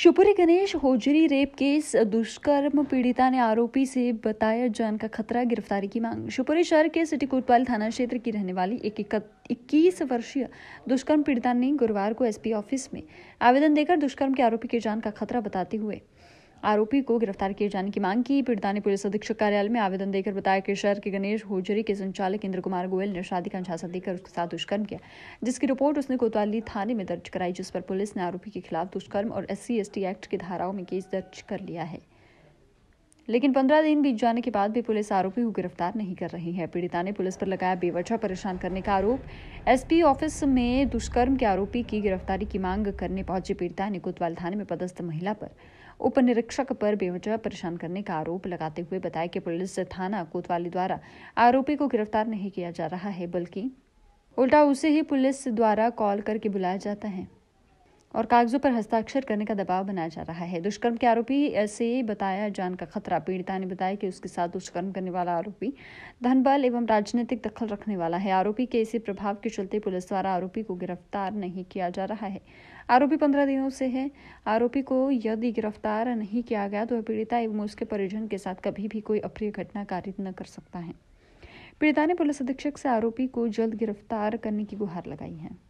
Shivpuri Ganesh hosiery rape case दुष्कर्म पीड़िता ने आरोपी से बताया जान का खतरा गिरफ्तारी की मांग शिवपुरी शहर के सिटी कोतवाल थाना क्षेत्र की रहने वाली एक इक्कीस वर्षीय दुष्कर्म पीड़िता ने गुरुवार को एसपी ऑफिस में आवेदन देकर दुष्कर्म के आरोपी की जान का खतरा बताते हुए आरोपी को गिरफ्तार किए जाने की मांग की पीड़िता ने पुलिस अधीक्षक कार्यालय में आवेदन देकर बताया कि शहर के गणेश होजरी के संचालक इंद्र कुमार गोयल ने शादी का झांसा देकर उसके साथ दुष्कर्म किया जिसकी रिपोर्ट उसने कोतवाली थाने में दर्ज कराई जिस पर पुलिस ने आरोपी के खिलाफ दुष्कर्म और एस सी एक्ट की धाराओं में केस दर्ज कर लिया है लेकिन पंद्रह दिन बीत जाने के बाद भी पुलिस आरोपी को गिरफ्तार नहीं कर रही है पीड़िता ने पुलिस पर लगाया बेवजह परेशान करने का आरोप एसपी ऑफिस में दुष्कर्म के आरोपी की गिरफ्तारी की मांग करने पहुंची पीड़िता ने कोतवाल थाने में पदस्थ महिला पर उप निरीक्षक पर बेवजह परेशान करने का आरोप लगाते हुए बताया कि पुलिस थाना कोतवाली द्वारा आरोपी को गिरफ्तार नहीं किया जा रहा है बल्कि उल्टा उसे ही पुलिस द्वारा कॉल करके बुलाया जाता है और कागजों पर हस्ताक्षर करने का दबाव बनाया जा रहा है दुष्कर्म के आरोपी से बताया जान का खतरा पीड़िता ने बताया कि उसके साथ दुष्कर्म करने वाला आरोपी धनबल एवं राजनीतिक दखल रखने वाला है आरोपी के इसी प्रभाव के चलते पुलिस द्वारा आरोपी को गिरफ्तार नहीं किया जा रहा है आरोपी पंद्रह दिनों से है आरोपी को यदि गिरफ्तार नहीं किया गया तो वह पीड़िता एवं उसके परिजन के साथ कभी भी कोई अप्रिय घटना कारित न कर सकता है पीड़िता ने पुलिस अधीक्षक से आरोपी को जल्द गिरफ्तार करने की गुहार लगाई है